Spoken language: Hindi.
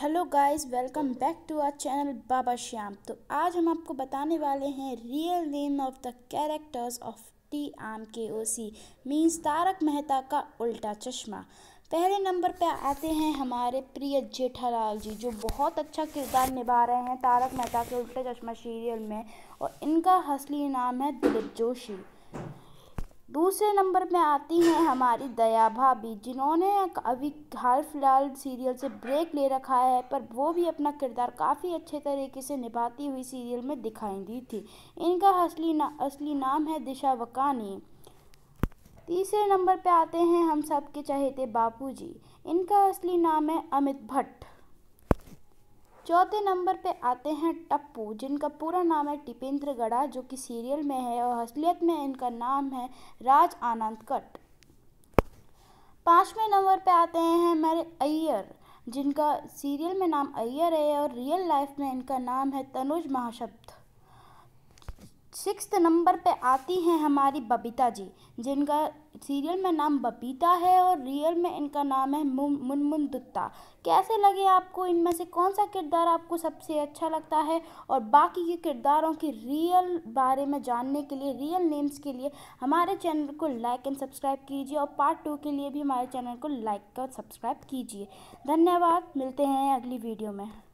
hello guys welcome back to our channel Baba Shyam तो आज हम आपको बताने वाले हैं real name of the characters of T M K O C means Taarak Mehta Ka Ooltah चश्मा पहले नंबर पे आते हैं हमारे प्रिय जेठालाल जी जो बहुत अच्छा किरदार निभा रहे हैं तारक मेहता के उल्टा चश्मा सीरियल में और इनका असली नाम है दिलीप जोशी दूसरे नंबर में आती हैं हमारी दया भाभी जिन्होंने अभी हाल फिलहाल सीरियल से ब्रेक ले रखा है पर वो भी अपना किरदार काफ़ी अच्छे तरीके से निभाती हुई सीरियल में दिखाई दी थी इनका असली ना असली नाम है दिशा वकानी तीसरे नंबर पे आते हैं हम सब के चहेते बापूजी इनका असली नाम है अमित भट्ट चौथे नंबर पे आते हैं टप्पू जिनका पूरा नाम है टिपेंद्र गढ़ा जो कि सीरियल में है और असलियत में इनका नाम है राज आनंद कट पाँचवें नंबर पे आते हैं मेरे अय्यर जिनका सीरियल में नाम अय्यर है और रियल लाइफ में इनका नाम है तनुज महाशब्द सिक्स नंबर पे आती हैं हमारी बबीता जी जिनका सीरियल में नाम बबीता है और रियल में इनका नाम है मुनमुन दुत्ता कैसे लगे आपको इनमें से कौन सा किरदार आपको सबसे अच्छा लगता है और बाकी के किरदारों के रियल बारे में जानने के लिए रियल नेम्स के लिए हमारे चैनल को लाइक एंड सब्सक्राइब कीजिए और पार्ट टू के लिए भी हमारे चैनल को लाइक और सब्सक्राइब कीजिए धन्यवाद मिलते हैं अगली वीडियो में